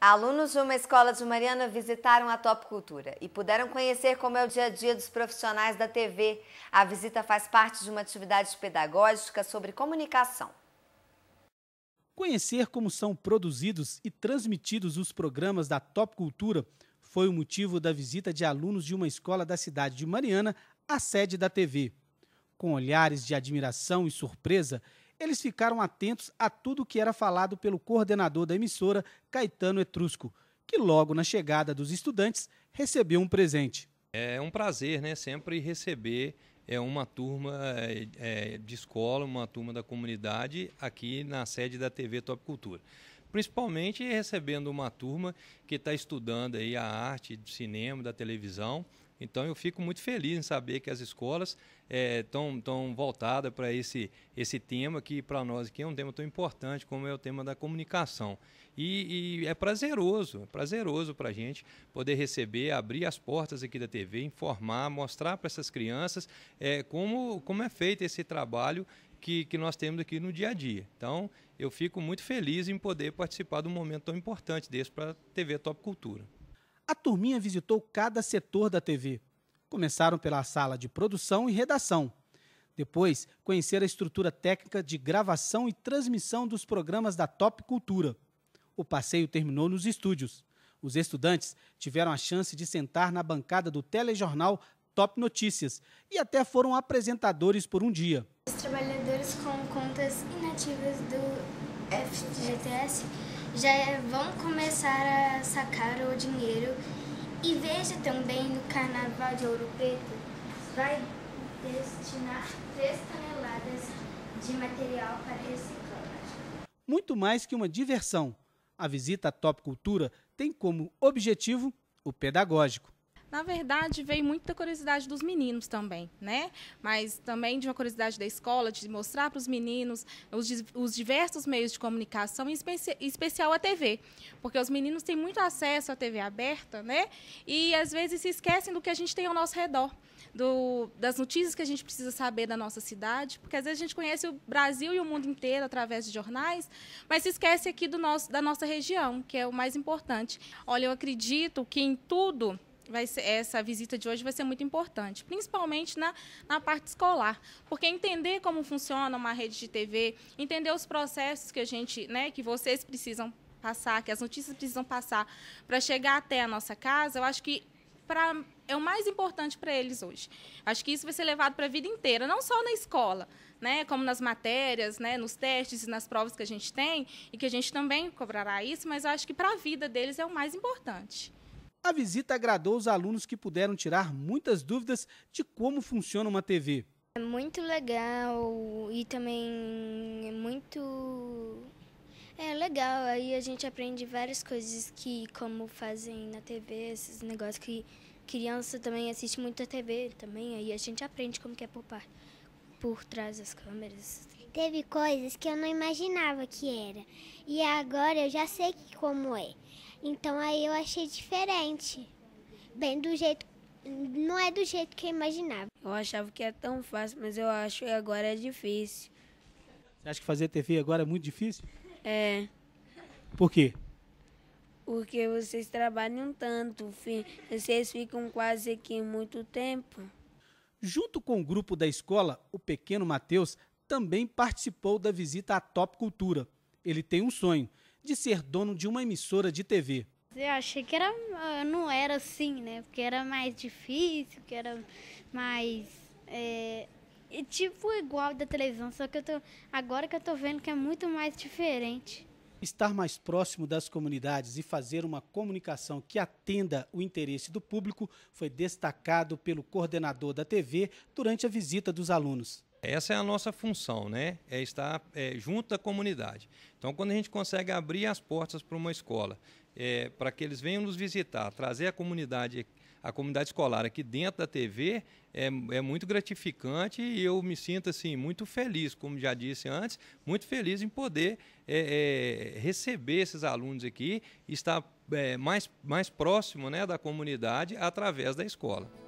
Alunos de uma escola de Mariana visitaram a Top Cultura e puderam conhecer como é o dia a dia dos profissionais da TV. A visita faz parte de uma atividade pedagógica sobre comunicação. Conhecer como são produzidos e transmitidos os programas da Top Cultura foi o motivo da visita de alunos de uma escola da cidade de Mariana à sede da TV. Com olhares de admiração e surpresa, eles ficaram atentos a tudo que era falado pelo coordenador da emissora, Caetano Etrusco, que logo na chegada dos estudantes recebeu um presente. É um prazer, né, sempre receber é uma turma é, é de escola, uma turma da comunidade aqui na sede da TV Top Cultura. Principalmente recebendo uma turma que está estudando aí a arte do cinema, da televisão, então eu fico muito feliz em saber que as escolas estão eh, é, tão voltadas para esse, esse tema que para nós aqui é um tema tão importante como é o tema da comunicação. E, e é prazeroso, é prazeroso para a gente poder receber, abrir as portas aqui da TV, informar, mostrar para essas crianças é, como, como é feito esse trabalho que, que, nós temos aqui no dia a dia. Então, eu fico muito feliz em poder participar de um momento tão importante desse para a TV Top Cultura a turminha visitou cada setor da TV. Começaram pela sala de produção e redação. Depois, conhecer a estrutura técnica de gravação e transmissão dos programas da Top Cultura. O passeio terminou nos estúdios. Os estudantes tiveram a chance de sentar na bancada do telejornal Top Notícias e até foram apresentadores por um dia. Os trabalhadores com contas inativas do FGTS já é, vão começar a sacar o dinheiro. E veja também no Carnaval de Ouro Preto, vai destinar 3 toneladas de material para reciclagem. Muito mais que uma diversão. A visita à Top Cultura tem como objetivo o pedagógico na verdade, veio muito da curiosidade dos meninos também, né? Mas também de uma curiosidade da escola, de mostrar para os meninos os, os, diversos meios de comunicação, em, especi, em especial a TV. Porque os meninos têm muito acesso à TV aberta, né? E às vezes se esquecem do que a gente tem ao nosso redor. Do, das notícias que a gente precisa saber da nossa cidade, porque às vezes a gente conhece o Brasil e o mundo inteiro através de jornais, mas se esquece aqui do nosso, da nossa região, que é o mais importante. Olha, eu acredito que em tudo vai ser, essa visita de hoje vai ser muito importante, principalmente na, na parte escolar, porque entender como funciona uma rede de TV, entender os processos que a gente, né, que vocês precisam passar, que as notícias precisam passar para chegar até a nossa casa, eu acho que pra, é o mais importante para eles hoje. Acho que isso vai ser levado para a vida inteira, não só na escola, né, como nas matérias, né, nos testes e nas provas que a gente tem, e que a gente também cobrará isso, mas acho que para a vida deles é o mais importante. A visita agradou os alunos que puderam tirar muitas dúvidas de como funciona uma TV. É muito legal e também é muito é legal. Aí a gente aprende várias coisas que como fazem na TV, esses negócios que criança também assiste muito a TV também. Aí a gente aprende como que é por, por trás das câmeras. Teve coisas que eu não imaginava que era e agora eu já sei como é. Então aí eu achei diferente. Bem do jeito não é do jeito que eu imaginava. Eu achava que era tão fácil, mas eu acho que agora é difícil. Você acha que fazer TV agora é muito difícil? É. Por quê? Porque vocês trabalham tanto, vocês ficam quase aqui muito tempo. Junto com o grupo da escola, o pequeno Matheus também participou da visita à Top Cultura. Ele tem um sonho, de ser dono de uma emissora de TV. Eu achei que era, ah, não era assim, né? Porque era mais difícil, que era mais. É, tipo igual da televisão, só que eu tô, agora que eu tô vendo que é muito mais diferente. Estar mais próximo das comunidades e fazer uma comunicação que atenda o interesse do público foi destacado pelo coordenador da TV durante a visita dos alunos. Essa é a nossa função, né? É estar é, junto à comunidade. Então, quando a gente consegue abrir as portas para uma escola, é, para que eles venham nos visitar, trazer a comunidade, a comunidade escolar aqui dentro da TV, é, é muito gratificante e eu me sinto assim muito feliz, como já disse antes, muito feliz em poder é, é receber esses alunos aqui, estar é, mais mais próximo, né, da comunidade através da escola.